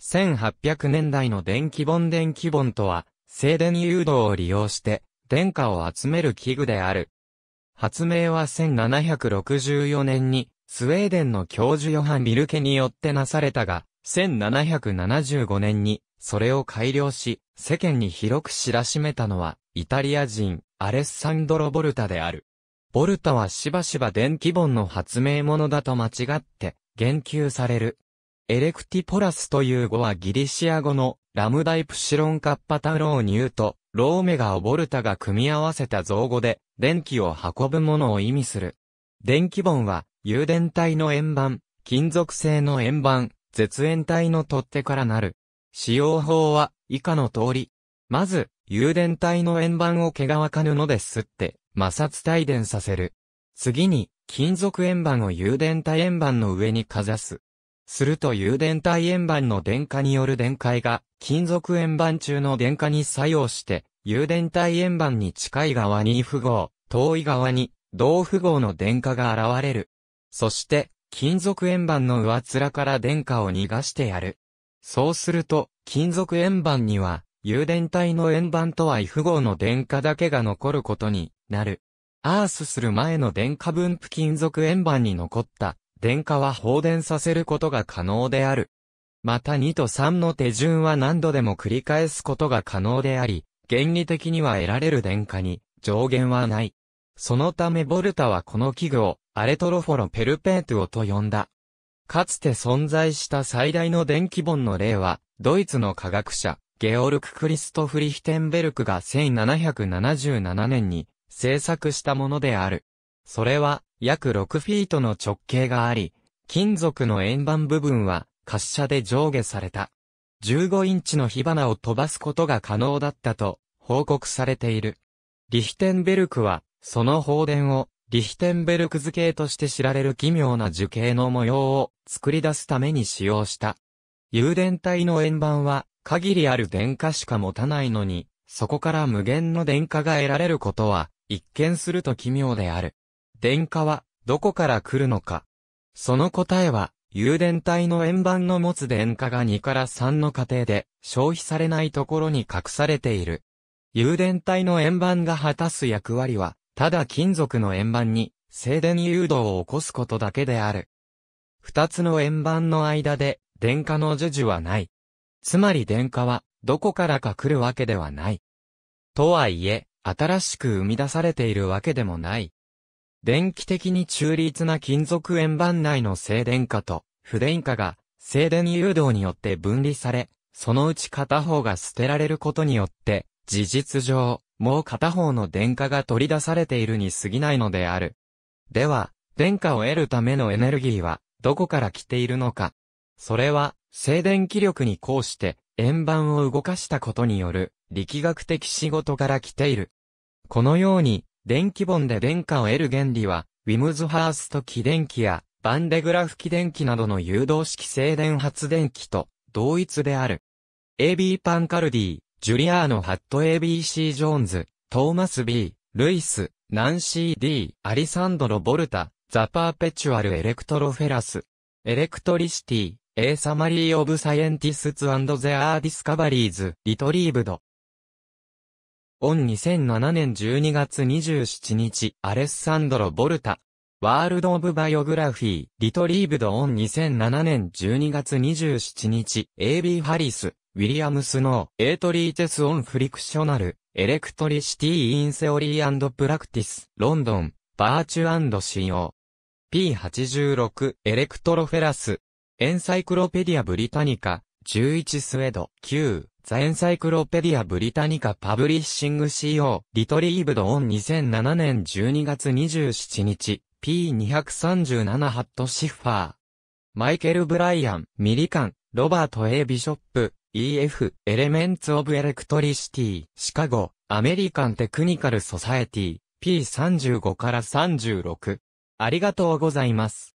1800年代の電気ン、電気ンとは、静電誘導を利用して、電荷を集める器具である。発明は1764年に、スウェーデンの教授ヨハン・ビルケによってなされたが、1775年に、それを改良し、世間に広く知らしめたのは、イタリア人、アレッサンドロ・ボルタである。ボルタはしばしば電気ンの発明者だと間違って、言及される。エレクティポラスという語はギリシア語のラムダイプシロンカッパタローニューとローメガオボルタが組み合わせた造語で電気を運ぶものを意味する。電気盆は有電体の円盤、金属製の円盤、絶縁体の取っ手からなる。使用法は以下の通り。まず、有電体の円盤を毛皮か布で吸って摩擦帯電させる。次に、金属円盤を有電体円盤の上にかざす。するとい電体円盤の電化による電解が、金属円盤中の電化に作用して、有電体円盤に近い側に符号、遠い側に同符号の電化が現れる。そして、金属円盤の上面から電化を逃がしてやる。そうすると、金属円盤には、有電体の円盤とは異符号の電化だけが残ることになる。アースする前の電化分布金属円盤に残った電荷は放電させることが可能である。また2と3の手順は何度でも繰り返すことが可能であり、原理的には得られる電荷に上限はない。そのためボルタはこの器具をアレトロフォロペルペートゥオと呼んだ。かつて存在した最大の電気本の例は、ドイツの科学者、ゲオルク・クリストフ・リヒテンベルクが1777年に制作したものである。それは、約6フィートの直径があり、金属の円盤部分は滑車で上下された。15インチの火花を飛ばすことが可能だったと報告されている。リヒテンベルクは、その放電をリヒテンベルク図形として知られる奇妙な樹形の模様を作り出すために使用した。有電体の円盤は限りある電荷しか持たないのに、そこから無限の電荷が得られることは一見すると奇妙である。電荷は、どこから来るのか。その答えは、有電体の円盤の持つ電荷が2から3の過程で消費されないところに隠されている。有電体の円盤が果たす役割は、ただ金属の円盤に静電誘導を起こすことだけである。二つの円盤の間で電荷の授受はない。つまり電荷はどこからか来るわけではない。とはいえ、新しく生み出されているわけでもない。電気的に中立な金属円盤内の静電化と不電化が静電誘導によって分離され、そのうち片方が捨てられることによって、事実上、もう片方の電化が取り出されているに過ぎないのである。では、電化を得るためのエネルギーは、どこから来ているのか。それは、静電気力にこうして、円盤を動かしたことによる、力学的仕事から来ている。このように、電気ンで電荷を得る原理は、ウィムズハースト気電気や、バンデグラフ気電気などの誘導式静電発電機と同一である。AB パンカルディ、ジュリアーノ・ハット ABC ジョーンズ、トーマス・ B、ルイス、ナンシー・ D、アリサンドロ・ボルタ、ザ・パーペチュアル・エレクトロフェラス、エレクトリシティ、A ーサマリー・オブ・サイエンティス t アンド・ゼ・アー・ディスカバリーズ・リトリーブド。オン2007年12月27日、アレッサンドロ・ボルタ。ワールド・オブ・バイオグラフィー、リトリーブド・オン2007年12月27日、AB ハリス、ウィリアムス・ノー、エイトリーテス・オン・フリクショナル、エレクトリシティ・イン・セオリー・プラクティス、ロンドン、バーチュ・シオ。P86、エレクトロフェラス、エンサイクロペディア・ブリタニカ、11スウェド、Q ザエンサイクロペディアブリタニカパブリッシング CO、リトリーブドオン2007年12月27日、P237 ハットシッファー。マイケル・ブライアン、ミリカン、ロバート・ A・ ビショップ、EF、エレメンツ・オブ・エレクトリシティ、シカゴ、アメリカン・テクニカル・ソサエティ、P35 から36。ありがとうございます。